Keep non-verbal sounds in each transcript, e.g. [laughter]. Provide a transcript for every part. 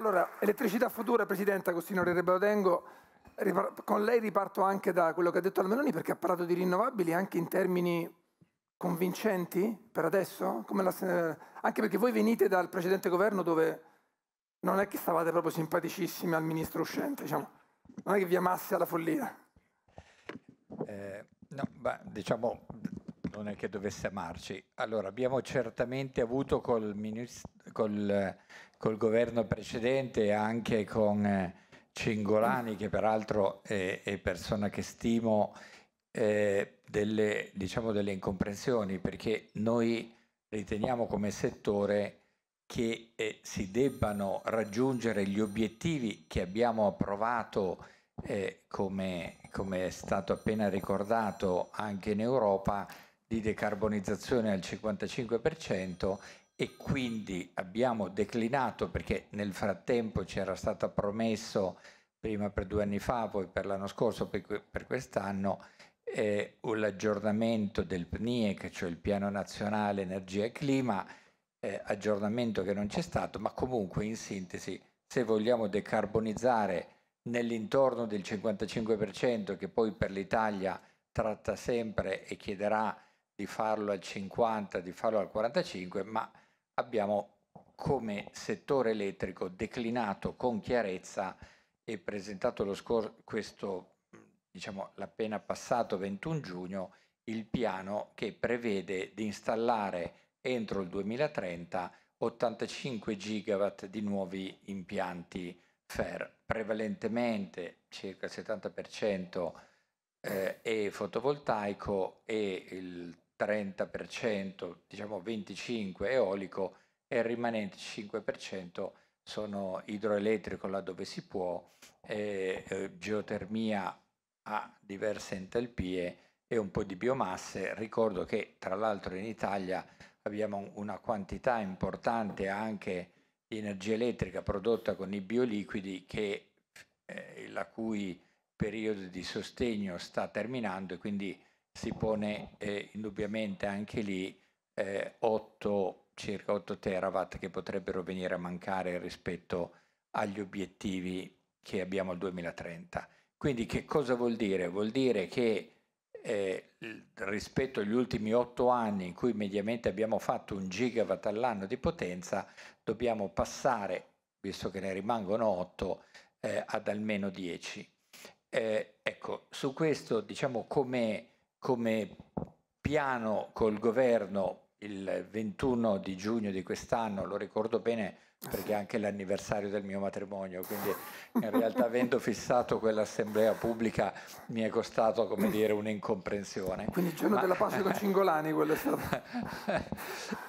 Allora, elettricità futura, Presidente Agostino Rere con lei riparto anche da quello che ha detto la perché ha parlato di rinnovabili anche in termini convincenti per adesso, la, anche perché voi venite dal precedente governo dove non è che stavate proprio simpaticissimi al ministro uscente, diciamo. non è che vi amasse alla follia. Eh, no, beh, diciamo, non è che dovesse amarci. Allora, abbiamo certamente avuto col, ministro, col, col governo precedente e anche con eh, Cingolani, che peraltro è, è persona che stimo, eh, delle, diciamo, delle incomprensioni, perché noi riteniamo come settore che eh, si debbano raggiungere gli obiettivi che abbiamo approvato, eh, come, come è stato appena ricordato, anche in Europa di decarbonizzazione al 55% e quindi abbiamo declinato perché nel frattempo ci era stato promesso prima per due anni fa, poi per l'anno scorso, per quest'anno, eh, l'aggiornamento del PNIEC, cioè il Piano Nazionale Energia e Clima, eh, aggiornamento che non c'è stato, ma comunque in sintesi, se vogliamo decarbonizzare nell'intorno del 55%, che poi per l'Italia tratta sempre e chiederà di farlo al 50, di farlo al 45, ma abbiamo come settore elettrico declinato con chiarezza e presentato lo scorso, questo diciamo l'appena passato 21 giugno, il piano che prevede di installare entro il 2030 85 gigawatt di nuovi impianti FER, prevalentemente circa il 70% eh, è fotovoltaico e il 30%, diciamo 25% eolico e il rimanente 5% sono idroelettrico laddove si può, eh, eh, geotermia a diverse entalpie e un po' di biomasse. Ricordo che tra l'altro in Italia abbiamo una quantità importante anche di energia elettrica prodotta con i bioliquidi che, eh, la cui periodo di sostegno sta terminando e quindi si pone eh, indubbiamente anche lì eh, 8, circa 8 terawatt che potrebbero venire a mancare rispetto agli obiettivi che abbiamo al 2030. Quindi che cosa vuol dire? Vuol dire che eh, rispetto agli ultimi 8 anni in cui mediamente abbiamo fatto un gigawatt all'anno di potenza, dobbiamo passare, visto che ne rimangono 8, eh, ad almeno 10. Eh, ecco, su questo diciamo come come piano col governo il 21 di giugno di quest'anno, lo ricordo bene ah, perché è anche l'anniversario del mio matrimonio, quindi in realtà avendo [laughs] fissato quell'assemblea pubblica mi è costato, come dire, un'incomprensione. Quindi il giorno Ma... della pace da Cingolani quello è stato. [laughs]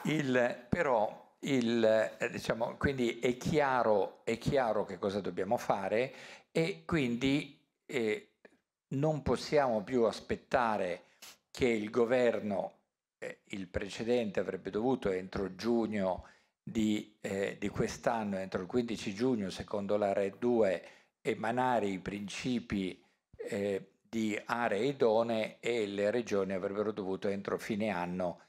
il, però il, eh, diciamo, quindi è chiaro, è chiaro, che cosa dobbiamo fare e quindi eh, non possiamo più aspettare che il governo, eh, il precedente avrebbe dovuto entro giugno di, eh, di quest'anno, entro il 15 giugno, secondo la RED 2, emanare i principi eh, di aree idonee e le regioni avrebbero dovuto entro fine anno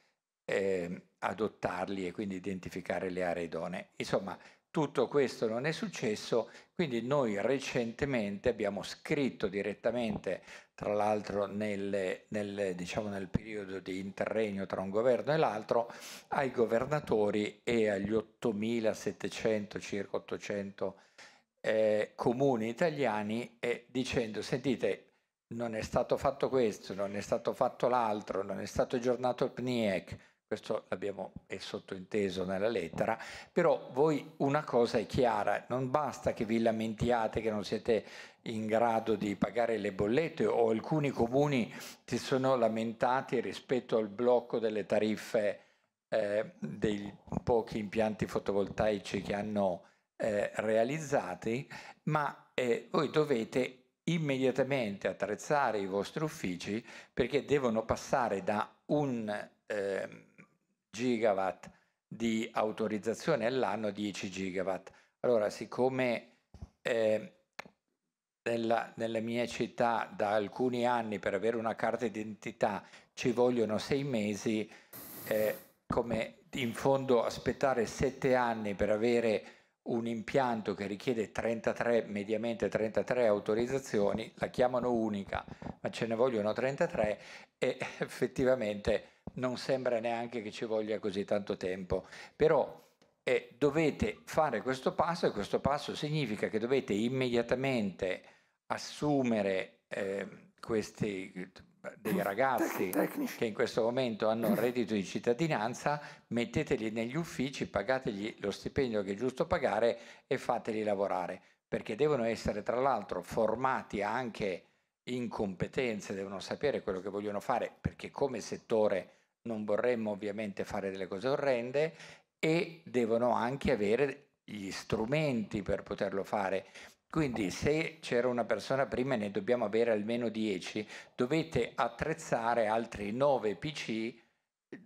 ehm, adottarli e quindi identificare le aree idonee. Insomma, tutto questo non è successo, quindi noi recentemente abbiamo scritto direttamente, tra l'altro nel, nel, diciamo nel periodo di interregno tra un governo e l'altro, ai governatori e agli 8.700, circa 800 eh, comuni italiani eh, dicendo sentite non è stato fatto questo, non è stato fatto l'altro, non è stato aggiornato il PNIEC, questo l'abbiamo è sottointeso nella lettera, però voi una cosa è chiara, non basta che vi lamentiate che non siete in grado di pagare le bollette o alcuni comuni si sono lamentati rispetto al blocco delle tariffe eh, dei pochi impianti fotovoltaici che hanno eh, realizzati, ma eh, voi dovete immediatamente attrezzare i vostri uffici perché devono passare da un... Eh, gigawatt di autorizzazione all'anno 10 gigawatt. Allora, siccome eh, nella, nella, mia città da alcuni anni per avere una carta d'identità ci vogliono sei mesi, eh, come in fondo aspettare sette anni per avere un impianto che richiede 33, mediamente 33 autorizzazioni, la chiamano unica, ma ce ne vogliono 33 e [laughs] effettivamente non sembra neanche che ci voglia così tanto tempo, però eh, dovete fare questo passo e questo passo significa che dovete immediatamente assumere eh, questi dei ragazzi Tecnici. che in questo momento hanno reddito di cittadinanza, metteteli negli uffici, pagategli lo stipendio che è giusto pagare e fateli lavorare, perché devono essere tra l'altro formati anche in competenze, devono sapere quello che vogliono fare, perché come settore non vorremmo ovviamente fare delle cose orrende e devono anche avere gli strumenti per poterlo fare. Quindi se c'era una persona prima e ne dobbiamo avere almeno 10, dovete attrezzare altri 9 PC,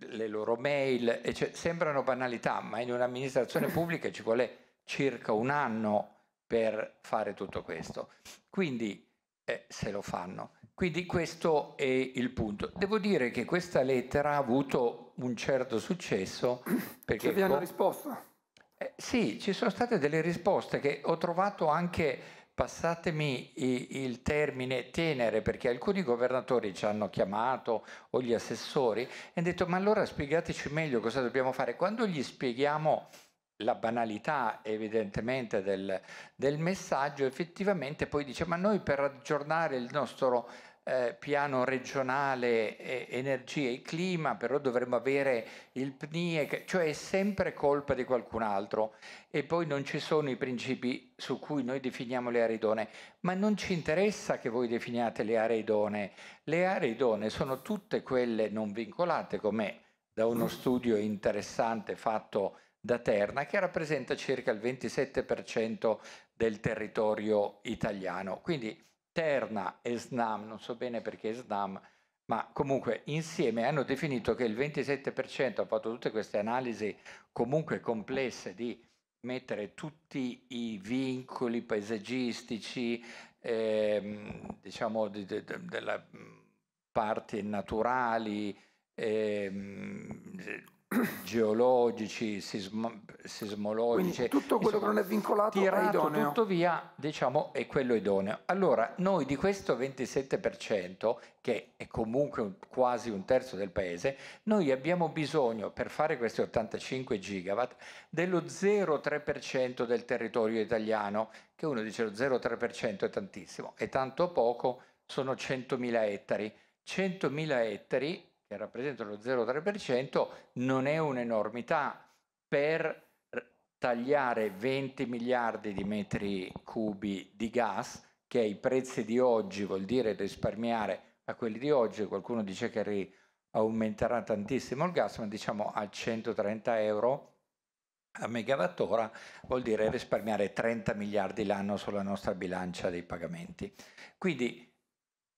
le loro mail, cioè, sembrano banalità, ma in un'amministrazione pubblica ci vuole circa un anno per fare tutto questo. Quindi eh, se lo fanno. Quindi questo è il punto. Devo dire che questa lettera ha avuto un certo successo. Perché vi hanno risposto? Eh, sì, ci sono state delle risposte che ho trovato anche, passatemi il termine tenere, perché alcuni governatori ci hanno chiamato o gli assessori e hanno detto ma allora spiegateci meglio cosa dobbiamo fare. Quando gli spieghiamo la banalità evidentemente del, del, messaggio, effettivamente poi dice ma noi per aggiornare il nostro eh, piano regionale eh, energia e clima però dovremmo avere il PNIE, cioè è sempre colpa di qualcun altro e poi non ci sono i principi su cui noi definiamo le aree idonee, ma non ci interessa che voi definiate le aree idonee, le aree idonee sono tutte quelle non vincolate come da uno studio interessante fatto da Terna, che rappresenta circa il 27% del territorio italiano. Quindi Terna e SNAM, non so bene perché SNAM, ma comunque insieme hanno definito che il 27% ha fatto tutte queste analisi comunque complesse di mettere tutti i vincoli paesaggistici, ehm, diciamo, di, di, di, della parti naturali, ehm, geologici, sism- sismologici. Quindi tutto quello insomma, che non è vincolato è idoneo. tutto via, diciamo, è quello idoneo. Allora, noi di questo 27%, che è comunque quasi un terzo del paese, noi abbiamo bisogno, per fare questi 85 gigawatt, dello 0,3% del territorio italiano, che uno dice lo 0,3% è tantissimo, e tanto poco sono 100.000 ettari. 100.000 ettari che rappresenta lo 0,3%, non è un'enormità per tagliare 20 miliardi di metri cubi di gas, che ai prezzi di oggi vuol dire risparmiare a quelli di oggi, qualcuno dice che aumenterà tantissimo il gas, ma diciamo a 130 euro a megawattora vuol dire risparmiare 30 miliardi l'anno sulla nostra bilancia dei pagamenti. Quindi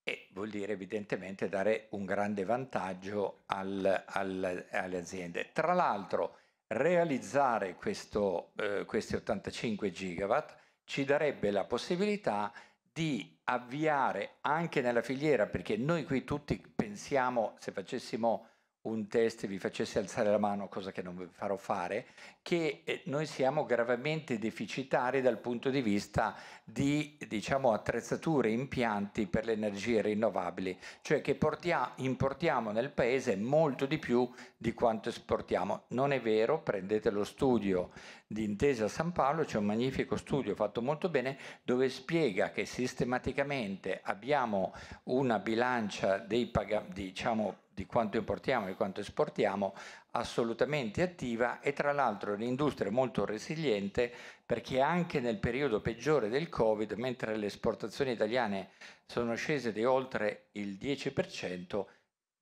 e vuol dire evidentemente dare un grande vantaggio al, al, alle aziende. Tra l'altro realizzare questo, eh, questi 85 gigawatt ci darebbe la possibilità di avviare anche nella filiera, perché noi qui tutti pensiamo, se facessimo un test vi facessi alzare la mano, cosa che non vi farò fare, che eh, noi siamo gravemente deficitari dal punto di vista di diciamo, attrezzature, impianti per le energie rinnovabili, cioè che portiamo, importiamo nel paese molto di più di quanto esportiamo. Non è vero, prendete lo studio di Intesa San Paolo, c'è un magnifico studio fatto molto bene dove spiega che sistematicamente abbiamo una bilancia dei pagamenti, diciamo, di quanto importiamo e quanto esportiamo, assolutamente attiva e tra l'altro un'industria molto resiliente perché anche nel periodo peggiore del Covid, mentre le esportazioni italiane sono scese di oltre il 10%,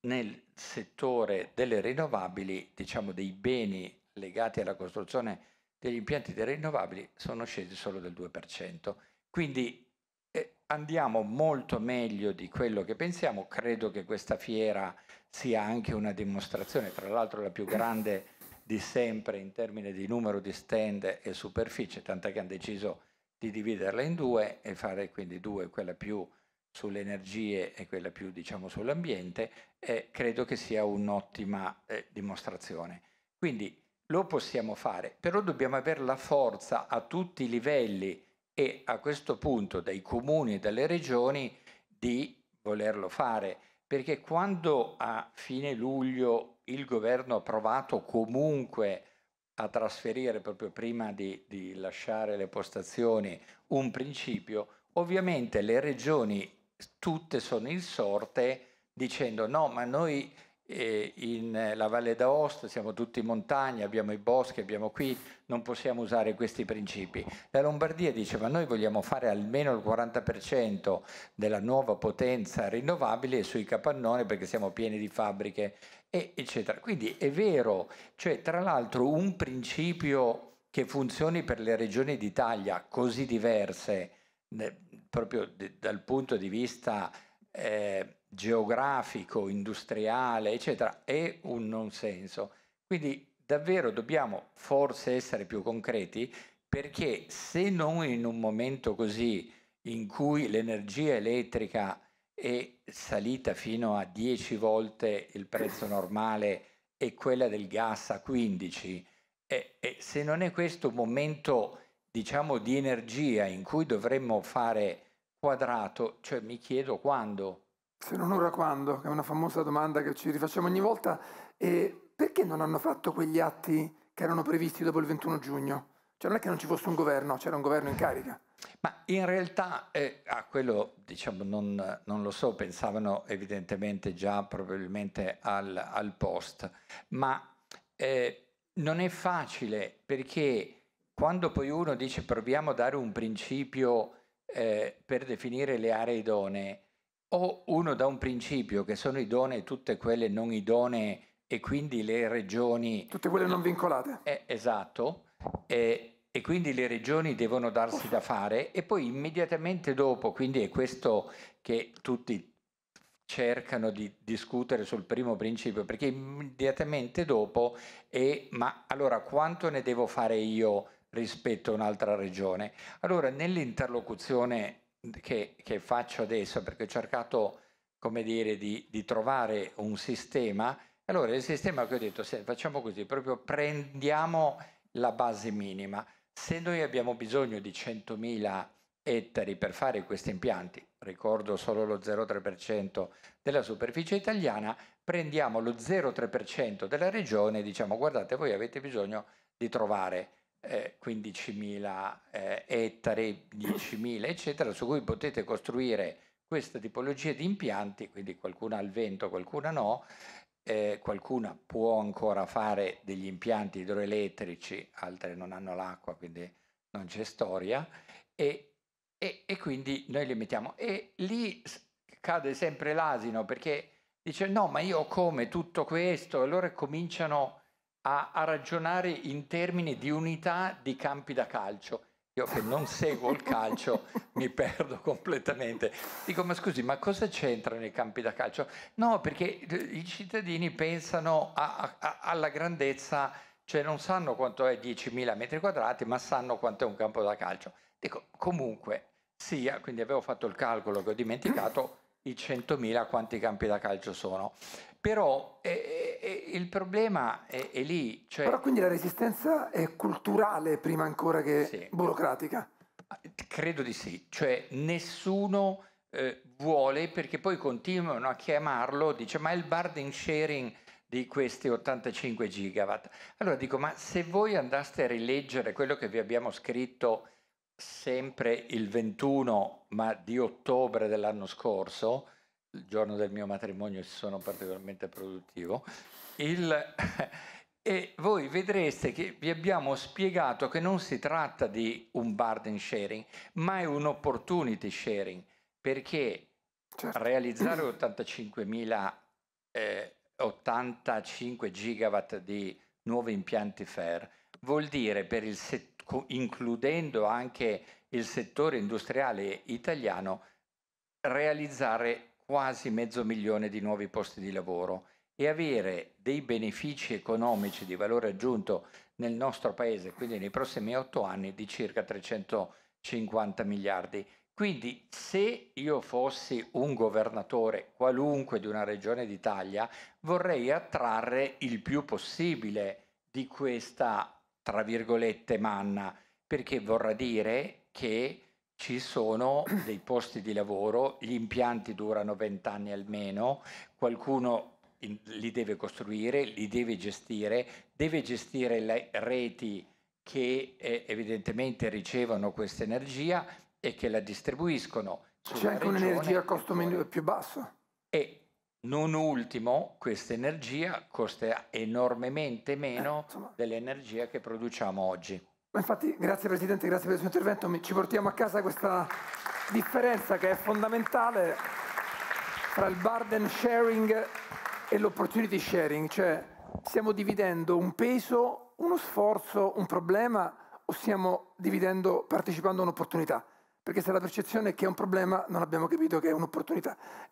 nel settore delle rinnovabili, diciamo dei beni legati alla costruzione degli impianti dei rinnovabili, sono scesi solo del 2%. Quindi andiamo molto meglio di quello che pensiamo, credo che questa fiera sia anche una dimostrazione, tra l'altro la più grande di sempre in termini di numero di stand e superficie, tant'è che hanno deciso di dividerla in due e fare quindi due, quella più sulle energie e quella più diciamo sull'ambiente, eh, credo che sia un'ottima eh, dimostrazione. Quindi lo possiamo fare, però dobbiamo avere la forza a tutti i livelli e a questo punto dai comuni e dalle regioni di volerlo fare, perché quando a fine luglio il governo ha provato comunque a trasferire proprio prima di, di lasciare le postazioni un principio, ovviamente le regioni tutte sono insorte dicendo no, ma noi e in eh, la Valle d'Aosta siamo tutti in montagna, abbiamo i boschi, abbiamo qui, non possiamo usare questi principi. La Lombardia dice ma noi vogliamo fare almeno il 40% della nuova potenza rinnovabile sui capannoni perché siamo pieni di fabbriche, e, eccetera. Quindi è vero, cioè tra l'altro un principio che funzioni per le regioni d'Italia così diverse, eh, proprio d- dal punto di vista... Eh, geografico, industriale, eccetera, è un non senso. Quindi davvero dobbiamo forse essere più concreti perché se non in un momento così in cui l'energia elettrica è salita fino a 10 volte il prezzo normale e quella del gas a 15, e, e se non è questo un momento diciamo di energia in cui dovremmo fare quadrato, cioè mi chiedo quando se non ora quando, che è una famosa domanda che ci rifacciamo ogni volta, eh, perché non hanno fatto quegli atti che erano previsti dopo il 21 giugno? Cioè non è che non ci fosse un governo, c'era un governo in carica. Ma in realtà, eh, a quello diciamo non, non, lo so, pensavano evidentemente già probabilmente al, al post, ma eh, non è facile perché quando poi uno dice proviamo a dare un principio eh, per definire le aree idonee, o uno da un principio che sono idonee tutte quelle non idonee e quindi le regioni... Tutte quelle non vincolate. Eh, esatto, eh, e quindi le regioni devono darsi da fare e poi immediatamente dopo, quindi è questo che tutti cercano di discutere sul primo principio, perché immediatamente dopo è ma allora quanto ne devo fare io rispetto a un'altra regione? Allora nell'interlocuzione che, che faccio adesso, perché ho cercato, come dire, di, di trovare un sistema. Allora, il sistema che ho detto, se facciamo così, proprio prendiamo la base minima. Se noi abbiamo bisogno di 100.000 ettari per fare questi impianti, ricordo solo lo 0,3% della superficie italiana, prendiamo lo 0,3% della regione e diciamo guardate voi avete bisogno di trovare eh, 15.000 eh, ettari, 10.000 eccetera, su cui potete costruire questa tipologia di impianti, quindi qualcuna al vento, qualcuna no, eh, qualcuna può ancora fare degli impianti idroelettrici, altre non hanno l'acqua, quindi non c'è storia, e, e, e quindi noi li mettiamo. E lì cade sempre l'asino perché dice no, ma io come tutto questo? Allora cominciano a, a ragionare in termini di unità di campi da calcio. Io che non seguo il calcio [laughs] mi perdo completamente. Dico, ma scusi, ma cosa c'entrano i campi da calcio? No, perché i cittadini pensano a, a, alla grandezza, cioè non sanno quanto è 10.000 metri quadrati, ma sanno quanto è un campo da calcio. Dico, comunque sia, quindi avevo fatto il calcolo che ho dimenticato, i 100.000 quanti campi da calcio sono. Però eh, eh, eh, il problema è, è lì. Cioè... Però quindi la resistenza è culturale prima ancora che sì. burocratica? Credo di sì, cioè nessuno eh, vuole perché poi continuano a chiamarlo, dice ma il burden sharing di questi 85 gigawatt. Allora dico ma se voi andaste a rileggere quello che vi abbiamo scritto sempre il 21 ma di ottobre dell'anno scorso, il giorno del mio matrimonio sono particolarmente produttivo, il, [laughs] e voi vedreste che vi abbiamo spiegato che non si tratta di un burden sharing, ma è un opportunity sharing, perché certo. realizzare 85.000 eh, 85 gigawatt di nuovi impianti FAIR vuol dire per il 70 includendo anche il settore industriale italiano, realizzare quasi mezzo milione di nuovi posti di lavoro e avere dei benefici economici di valore aggiunto nel nostro paese, quindi nei prossimi otto anni, di circa 350 miliardi. Quindi se io fossi un governatore qualunque di una regione d'Italia, vorrei attrarre il più possibile di questa tra virgolette manna, perché vorrà dire che ci sono dei posti di lavoro, gli impianti durano vent'anni almeno, qualcuno li deve costruire, li deve gestire, deve gestire le reti che eh, evidentemente ricevono questa energia e che la distribuiscono. C'è anche un'energia a costo più basso. E non ultimo, questa energia costa enormemente meno eh, insomma... dell'energia che produciamo oggi. infatti, grazie Presidente, grazie per il suo intervento, ci portiamo a casa questa differenza che è fondamentale tra il burden sharing e l'opportunity sharing, cioè stiamo dividendo un peso, uno sforzo, un problema o stiamo dividendo partecipando a un'opportunità? Perché se la percezione è che è un problema non abbiamo capito che è un'opportunità.